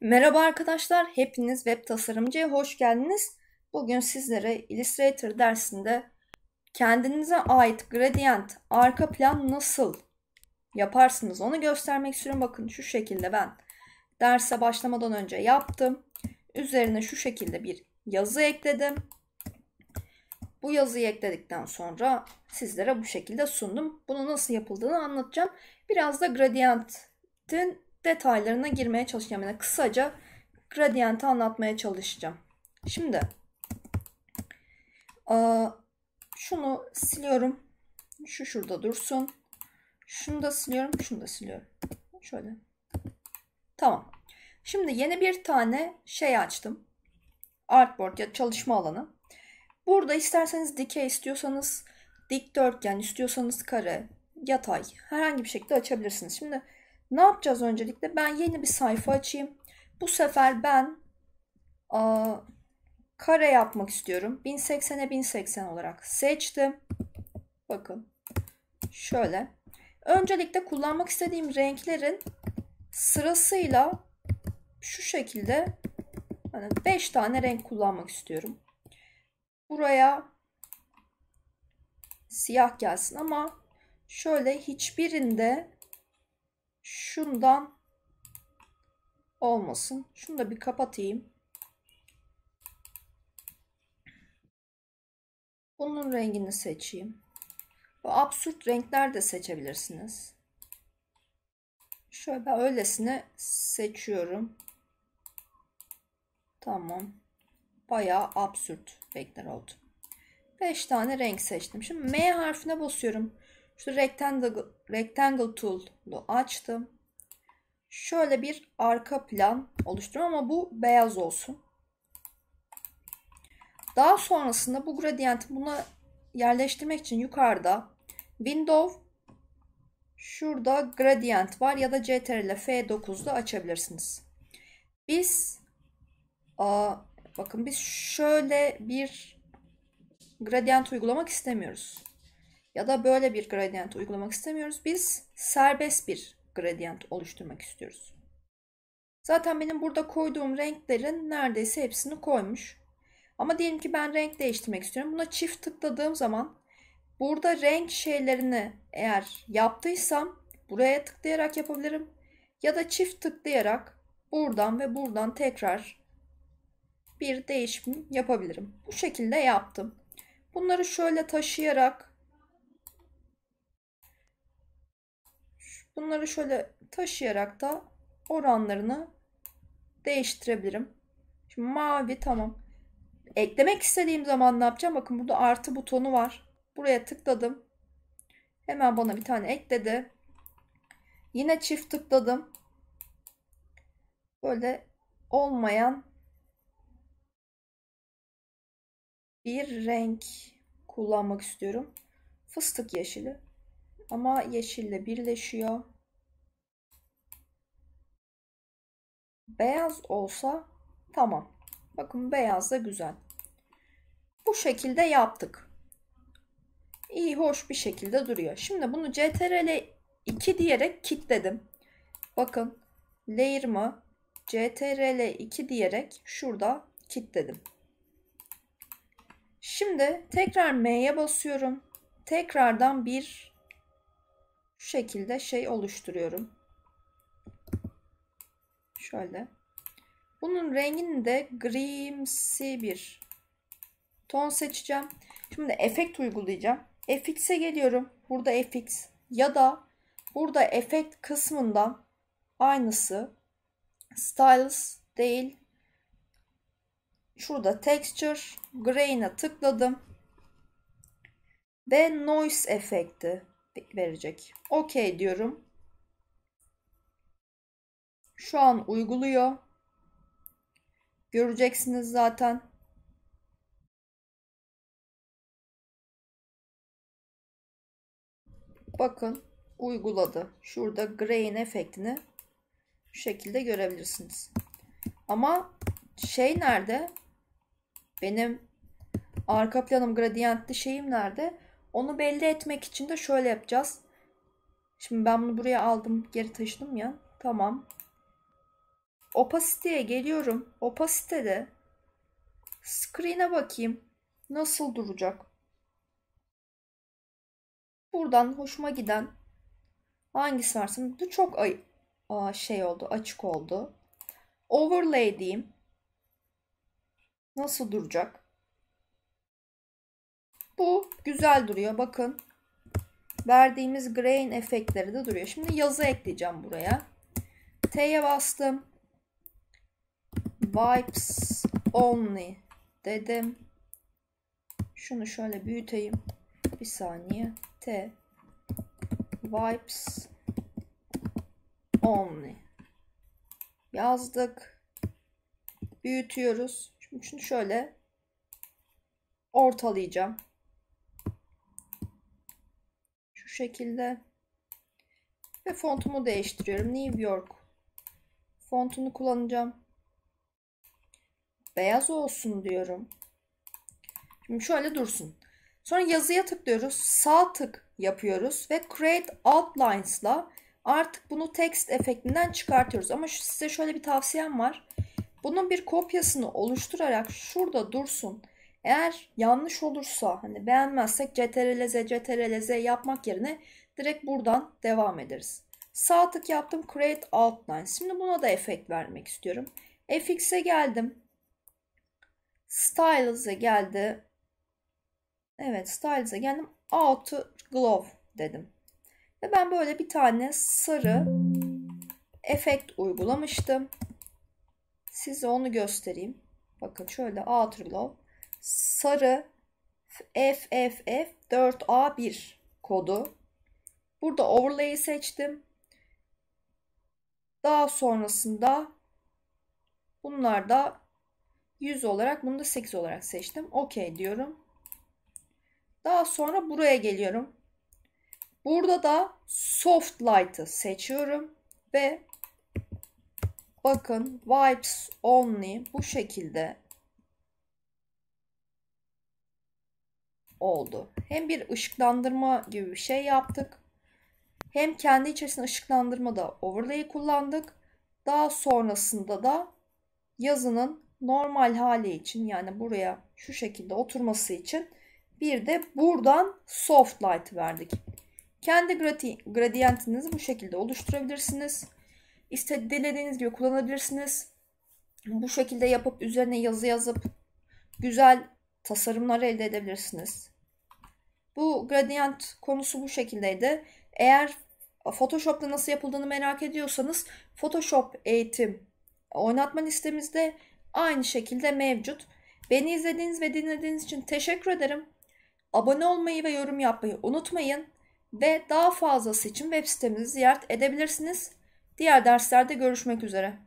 Merhaba arkadaşlar, hepiniz web tasarımcıya hoş geldiniz. Bugün sizlere Illustrator dersinde kendinize ait gradient, arka plan nasıl yaparsınız onu göstermek istiyorum. Bakın şu şekilde ben derse başlamadan önce yaptım. Üzerine şu şekilde bir yazı ekledim. Bu yazıyı ekledikten sonra sizlere bu şekilde sundum. Bunu nasıl yapıldığını anlatacağım. Biraz da gradientin detaylarına girmeye çalışacağım. Yani kısaca gradiyenti anlatmaya çalışacağım. Şimdi e, şunu siliyorum. Şu şurada dursun. Şunu da siliyorum. Şunu da siliyorum. Şöyle. Tamam. Şimdi yeni bir tane şey açtım. Artboard ya çalışma alanı. Burada isterseniz dikey istiyorsanız dikdörtgen istiyorsanız kare, yatay herhangi bir şekilde açabilirsiniz. Şimdi ne yapacağız öncelikle? Ben yeni bir sayfa açayım. Bu sefer ben a, kare yapmak istiyorum. 1080'e 1080 olarak seçtim. Bakın şöyle. Öncelikle kullanmak istediğim renklerin sırasıyla şu şekilde hani 5 tane renk kullanmak istiyorum. Buraya siyah gelsin ama şöyle hiçbirinde Şundan olmasın. Şunu da bir kapatayım. Bunun rengini seçeyim. Bu absürt renkler de seçebilirsiniz. Şöyle öylesine seçiyorum. Tamam. Bayağı absürt renkler oldu. 5 tane renk seçtim. Şimdi M harfine basıyorum. Şu rectangle, rectangle tool'u açtım. Şöyle bir arka plan oluşturuyorum ama bu beyaz olsun. Daha sonrasında bu gradiyenti buna yerleştirmek için yukarıda window şurada gradient var ya da ctrl ile F9'da açabilirsiniz. Biz aa, bakın biz şöyle bir gradient uygulamak istemiyoruz ya da böyle bir gradient uygulamak istemiyoruz. Biz serbest bir gradient oluşturmak istiyoruz. Zaten benim burada koyduğum renklerin neredeyse hepsini koymuş. Ama diyelim ki ben renk değiştirmek istiyorum. Buna çift tıkladığım zaman burada renk şeylerini eğer yaptıysam buraya tıklayarak yapabilirim. Ya da çift tıklayarak buradan ve buradan tekrar bir değişim yapabilirim. Bu şekilde yaptım. Bunları şöyle taşıyarak Bunları şöyle taşıyarak da oranlarını değiştirebilirim. Şimdi mavi tamam. Eklemek istediğim zaman ne yapacağım? Bakın burada artı butonu var. Buraya tıkladım. Hemen bana bir tane ekledi. Yine çift tıkladım. Böyle olmayan bir renk kullanmak istiyorum. Fıstık yeşili. Ama yeşille birleşiyor. Beyaz olsa tamam. Bakın beyaz da güzel. Bu şekilde yaptık. İyi hoş bir şekilde duruyor. Şimdi bunu CTRL 2 diyerek kilitledim. Bakın layer'ımı CTRL 2 diyerek şurada kilitledim. Şimdi tekrar M'ye basıyorum. Tekrardan bir şu şekilde şey oluşturuyorum. Şöyle. Bunun rengini de grimsi bir ton seçeceğim. Şimdi efekt uygulayacağım. FX'e geliyorum. Burada FX ya da burada efekt kısmından aynısı styles değil. Şurada texture grain'e tıkladım. Ve noise efekti verecek. Okey diyorum. Şu an uyguluyor. Göreceksiniz zaten. Bakın uyguladı. Şurada grain efektini şu şekilde görebilirsiniz. Ama şey nerede? Benim arka planım gradiyentli şeyim nerede? Onu belli etmek için de şöyle yapacağız. Şimdi ben bunu buraya aldım. Geri taşıdım ya. Tamam. Opacity'ye geliyorum. Opacity'de screen'e bakayım. Nasıl duracak? Buradan hoşuma giden hangisi varsa bu çok ay Aa, şey oldu açık oldu. Overlay diyeyim. Nasıl duracak? Bu güzel duruyor. Bakın verdiğimiz grain efektleri de duruyor. Şimdi yazı ekleyeceğim buraya. T'ye bastım. Vibes only dedim. Şunu şöyle büyüteyim. Bir saniye. T. Vibes only. Yazdık. Büyütüyoruz. Şimdi şunu şöyle ortalayacağım şekilde. Ve fontumu değiştiriyorum. New York fontunu kullanacağım. Beyaz olsun diyorum. Şimdi şöyle dursun. Sonra yazıya tıklıyoruz. Sağ tık yapıyoruz ve Create Outlines'la artık bunu text efektinden çıkartıyoruz. Ama size şöyle bir tavsiyem var. Bunun bir kopyasını oluşturarak şurada dursun. Eğer yanlış olursa hani beğenmezsek CTRL-Z CTRL-Z yapmak yerine direkt buradan devam ederiz. Sağ tık yaptım Create Outline. Şimdi buna da efekt vermek istiyorum. FX'e geldim. Styles'e geldi. Evet Styles'e geldim. Outer Glow dedim. Ve ben böyle bir tane sarı efekt uygulamıştım. Size onu göstereyim. Bakın şöyle Outer Glow sarı FFF4A1 kodu. Burada overlay'i seçtim. Daha sonrasında bunlar da 100 olarak bunu da 8 olarak seçtim. OK diyorum. Daha sonra buraya geliyorum. Burada da soft light'ı seçiyorum ve bakın wipes only bu şekilde oldu. Hem bir ışıklandırma gibi bir şey yaptık. Hem kendi içerisinde ışıklandırma da overlay kullandık. Daha sonrasında da yazının normal hali için yani buraya şu şekilde oturması için bir de buradan soft light verdik. Kendi gradientinizi bu şekilde oluşturabilirsiniz. İstediğiniz gibi kullanabilirsiniz. Bu şekilde yapıp üzerine yazı yazıp güzel tasarımlar elde edebilirsiniz. Bu gradient konusu bu şekildeydi. Eğer Photoshop'ta nasıl yapıldığını merak ediyorsanız Photoshop eğitim oynatma listemizde aynı şekilde mevcut. Beni izlediğiniz ve dinlediğiniz için teşekkür ederim. Abone olmayı ve yorum yapmayı unutmayın ve daha fazlası için web sitemizi ziyaret edebilirsiniz. Diğer derslerde görüşmek üzere.